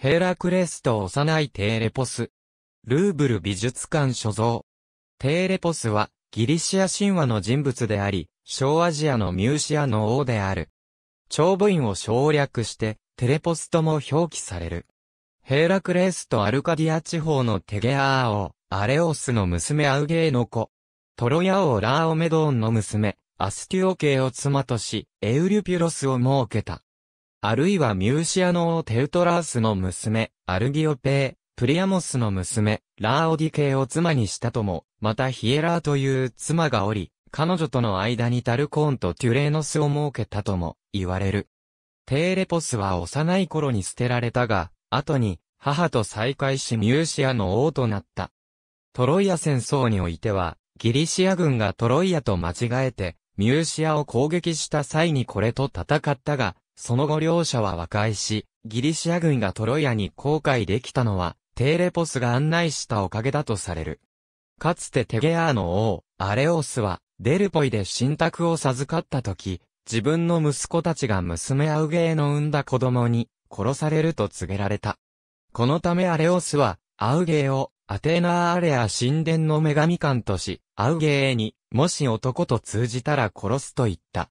ヘラクレスト幼いテーレポス。ルーブル美術館所蔵。テーレポスは、ギリシア神話の人物であり、小アジアのミューシアの王である。長部院を省略して、テレポスとも表記される。ヘーラクレスとアルカディア地方のテゲアー王、アレオスの娘アウゲーの子。トロヤ王ラーオメドーンの娘、アスティオ系を妻とし、エウリュピュロスを設けた。あるいはミューシアノ王テウトラースの娘、アルギオペー、プリアモスの娘、ラーオディケを妻にしたとも、またヒエラーという妻がおり、彼女との間にタルコーンとテュレーノスを設けたとも言われる。テーレポスは幼い頃に捨てられたが、後に母と再会しミューシアの王となった。トロイア戦争においては、ギリシア軍がトロイアと間違えて、ミューシアを攻撃した際にこれと戦ったが、その後両者は和解し、ギリシア軍がトロイアに航海できたのは、テーレポスが案内したおかげだとされる。かつてテゲアーの王、アレオスは、デルポイで信託を授かった時、自分の息子たちが娘アウゲーの産んだ子供に、殺されると告げられた。このためアレオスは、アウゲーを、アテーナーアレア神殿の女神官とし、アウゲーに、もし男と通じたら殺すと言った。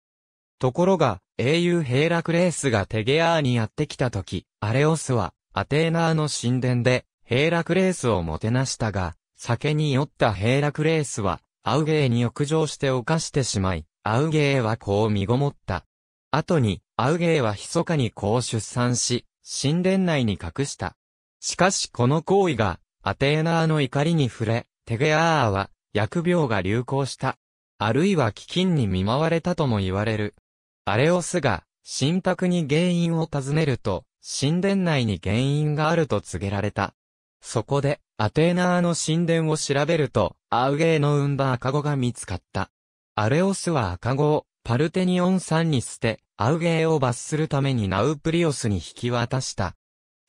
ところが、英雄ヘイラクレースがテゲアーにやってきたとき、アレオスは、アテーナーの神殿で、ヘイラクレースをもてなしたが、酒に酔ったヘイラクレースは、アウゲーに浴場して犯してしまい、アウゲーはこう身ごもった。後に、アウゲーは密かにこう出産し、神殿内に隠した。しかしこの行為が、アテーナーの怒りに触れ、テゲアーは、疫病が流行した。あるいは飢饉に見舞われたとも言われる。アレオスが、神託に原因を尋ねると、神殿内に原因があると告げられた。そこで、アテーナーの神殿を調べると、アウゲーの産んだ赤子が見つかった。アレオスは赤子を、パルテニオン山に捨て、アウゲーを罰するためにナウプリオスに引き渡した。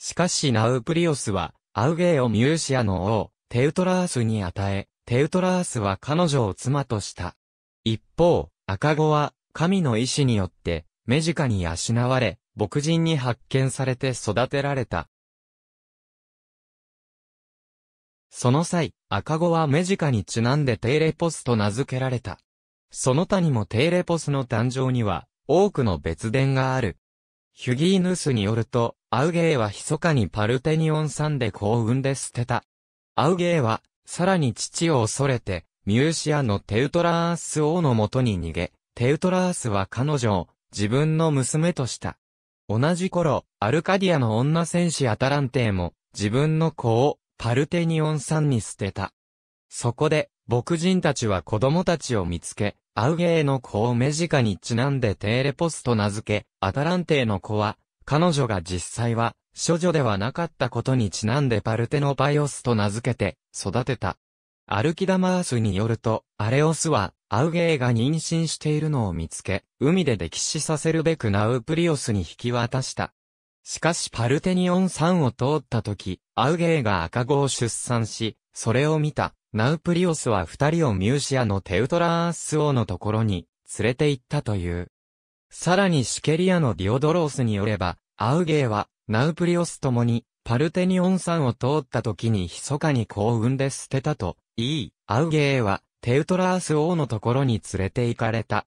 しかしナウプリオスは、アウゲーをミューシアの王、テウトラースに与え、テウトラースは彼女を妻とした。一方、赤子は、神の意志によって、目力に養われ、牧人に発見されて育てられた。その際、赤子は目力にちなんでテイレポスと名付けられた。その他にもテイレポスの誕生には、多くの別伝がある。ヒュギーヌスによると、アウゲーは密かにパルテニオン産で幸運で捨てた。アウゲーは、さらに父を恐れて、ミューシアのテウトラース王のもとに逃げ、テウトラースは彼女を自分の娘とした。同じ頃、アルカディアの女戦士アタランテーも自分の子をパルテニオンさんに捨てた。そこで、牧人たちは子供たちを見つけ、アウゲーの子を目近にちなんでテーレポスと名付け、アタランテーの子は、彼女が実際は、処女ではなかったことにちなんでパルテノパイオスと名付けて、育てた。アルキダマースによると、アレオスは、アウゲーが妊娠しているのを見つけ、海で溺死させるべくナウプリオスに引き渡した。しかしパルテニオン山を通った時、アウゲーが赤子を出産し、それを見た、ナウプリオスは二人をミューシアのテウトラース王のところに連れて行ったという。さらにシケリアのディオドロースによれば、アウゲーは、ナウプリオスともに、パルテニオン山を通った時に密かに幸運で捨てたと、いい、アウゲーは、テウトラース王のところに連れて行かれた。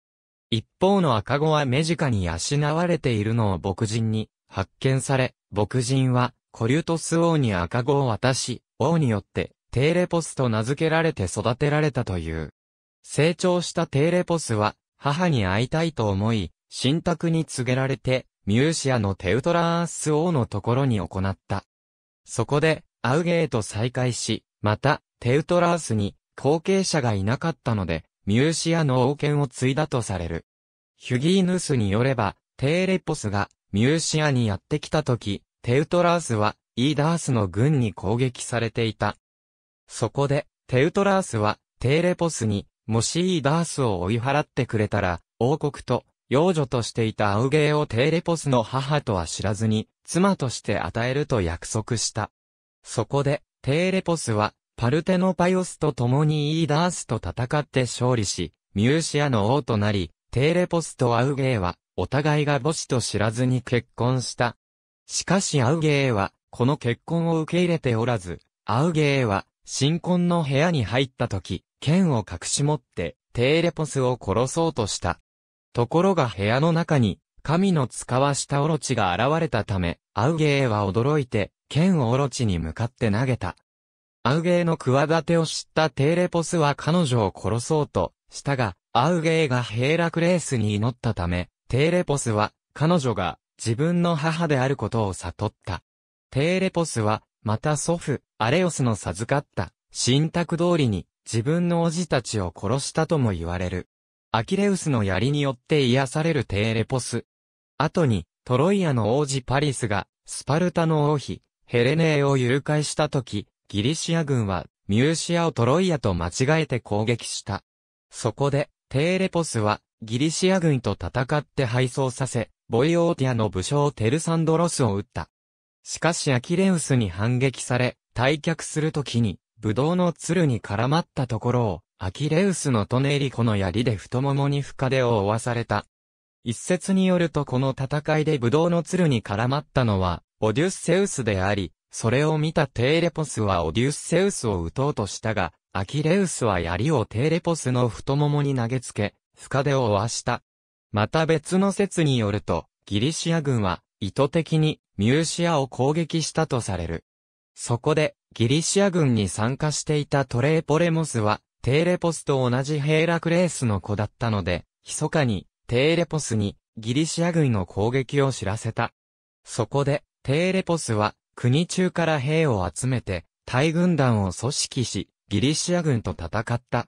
一方の赤子は目近に養われているのを牧人に発見され、牧人はコリュトス王に赤子を渡し、王によってテーレポスと名付けられて育てられたという。成長したテーレポスは母に会いたいと思い、神託に告げられて、ミューシアのテウトラース王のところに行った。そこで、アウゲーと再会し、また、テウトラースに後継者がいなかったので、ミューシアの王権を継いだとされる。ヒュギーヌスによれば、テーレポスがミューシアにやってきた時、テウトラースはイーダースの軍に攻撃されていた。そこで、テウトラースはテーレポスに、もしイーダースを追い払ってくれたら、王国と幼女としていたアウゲーをテーレポスの母とは知らずに、妻として与えると約束した。そこで、テーレポスは、パルテノパヨスと共にイーダースと戦って勝利し、ミューシアの王となり、テーレポスとアウゲーは、お互いが母子と知らずに結婚した。しかしアウゲーは、この結婚を受け入れておらず、アウゲーは、新婚の部屋に入った時、剣を隠し持って、テーレポスを殺そうとした。ところが部屋の中に、神の使わしたオロチが現れたため、アウゲーは驚いて、剣をオロチに向かって投げた。アウゲーの企てを知ったテーレポスは彼女を殺そうとしたが、アウゲーがヘーラクレースに祈ったため、テーレポスは彼女が自分の母であることを悟った。テーレポスはまた祖父、アレオスの授かった信託通りに自分の叔父たちを殺したとも言われる。アキレウスの槍によって癒されるテーレポス。後に、トロイアの王子パリスが、スパルタの王妃、ヘレネーを誘拐した時、ギリシア軍はミューシアをトロイアと間違えて攻撃した。そこで、テーレポスはギリシア軍と戦って敗走させ、ボイオーティアの武将テルサンドロスを撃った。しかしアキレウスに反撃され、退却するときに、ブドウの鶴に絡まったところを、アキレウスのトネリコの槍で太ももに深手を負わされた。一説によるとこの戦いでブドウの鶴に絡まったのは、オデュッセウスであり、それを見たテーレポスはオデュッセウスを撃とうとしたが、アキレウスは槍をテーレポスの太ももに投げつけ、深手を負わした。また別の説によると、ギリシア軍は意図的にミューシアを攻撃したとされる。そこで、ギリシア軍に参加していたトレーポレモスは、テーレポスと同じヘーラクレースの子だったので、密かに、テーレポスに、ギリシア軍の攻撃を知らせた。そこで、テーレポスは、国中から兵を集めて、大軍団を組織し、ギリシア軍と戦った。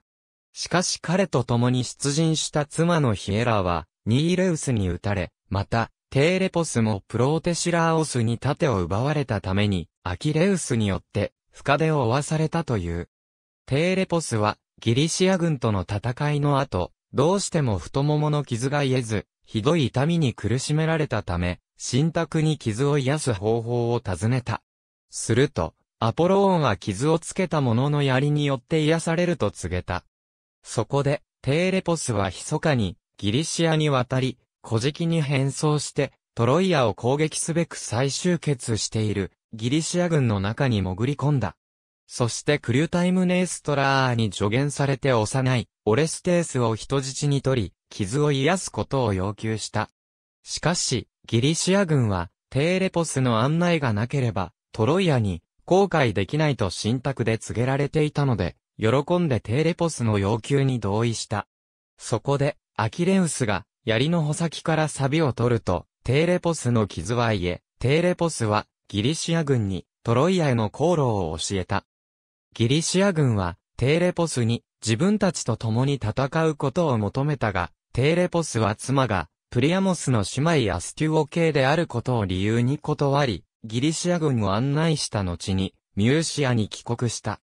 しかし彼と共に出陣した妻のヒエラは、ニーレウスに撃たれ、また、テーレポスもプロテシラーオスに盾を奪われたために、アキレウスによって、深手を負わされたという。テーレポスは、ギリシア軍との戦いの後、どうしても太ももの傷が癒えず、ひどい痛みに苦しめられたため、神託に傷を癒す方法を尋ねた。すると、アポロンは傷をつけた者の槍によって癒されると告げた。そこで、テーレポスは密かに、ギリシアに渡り、古事記に変装して、トロイアを攻撃すべく再集結している、ギリシア軍の中に潜り込んだ。そしてクリュタイムネーストラーに助言されて幼い、オレステースを人質に取り、傷を癒すことを要求した。しかし、ギリシア軍は、テーレポスの案内がなければ、トロイアに、後悔できないと信託で告げられていたので、喜んでテーレポスの要求に同意した。そこで、アキレウスが、槍の穂先からサビを取ると、テーレポスの傷は癒え、テーレポスは、ギリシア軍に、トロイアへの航路を教えた。ギリシア軍は、テーレポスに、自分たちと共に戦うことを求めたが、テーレポスは妻が、プリアモスの姉妹アステュオ系であることを理由に断り、ギリシア軍を案内した後に、ミューシアに帰国した。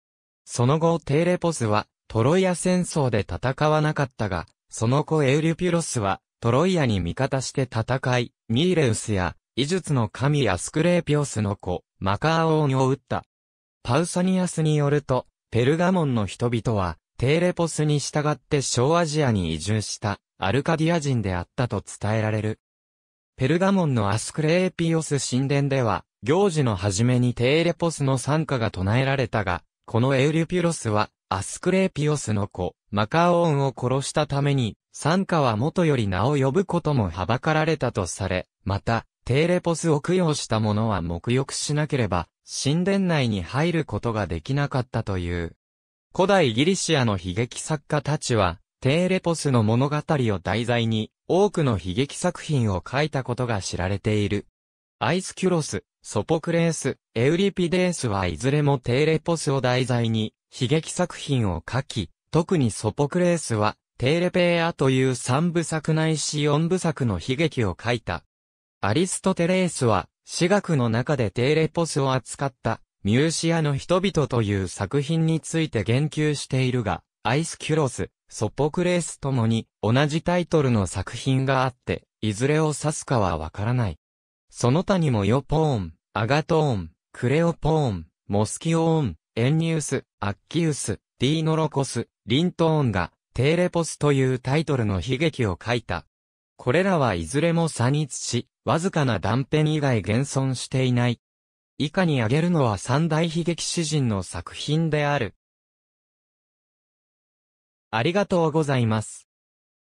その後テーレポスは、トロイア戦争で戦わなかったが、その後エウリュピュロスは、トロイアに味方して戦い、ミーレウスや、医術の神アスクレーピオスの子、マカーオーョを撃った。パウサニアスによると、ペルガモンの人々は、テーレポスに従って小アジアに移住したアルカディア人であったと伝えられる。ペルガモンのアスクレーピオス神殿では、行事の初めにテーレポスの参加が唱えられたが、このエウリュピュロスは、アスクレーピオスの子、マカオーンを殺したために、参加は元より名を呼ぶこともはばかられたとされ、また、テーレポスを供養した者は沐浴しなければ、神殿内に入ることができなかったという。古代ギリシアの悲劇作家たちは、テーレポスの物語を題材に、多くの悲劇作品を書いたことが知られている。アイスキュロス、ソポクレース、エウリピデースはいずれもテーレポスを題材に、悲劇作品を書き、特にソポクレースは、テーレペーアという三部作ないし四部作の悲劇を書いた。アリストテレースは、私学の中でテーレポスを扱ったミューシアの人々という作品について言及しているが、アイスキュロス、ソポクレースともに同じタイトルの作品があって、いずれを指すかはわからない。その他にもヨポーン、アガトーン、クレオポーン、モスキオーン、エンニウス、アッキウス、ディーノロコス、リントーンが、テーレポスというタイトルの悲劇を書いた。これらはいずれも散逸し、わずかな断片以外現存していない。以下に挙げるのは三大悲劇詩人の作品である。ありがとうございます。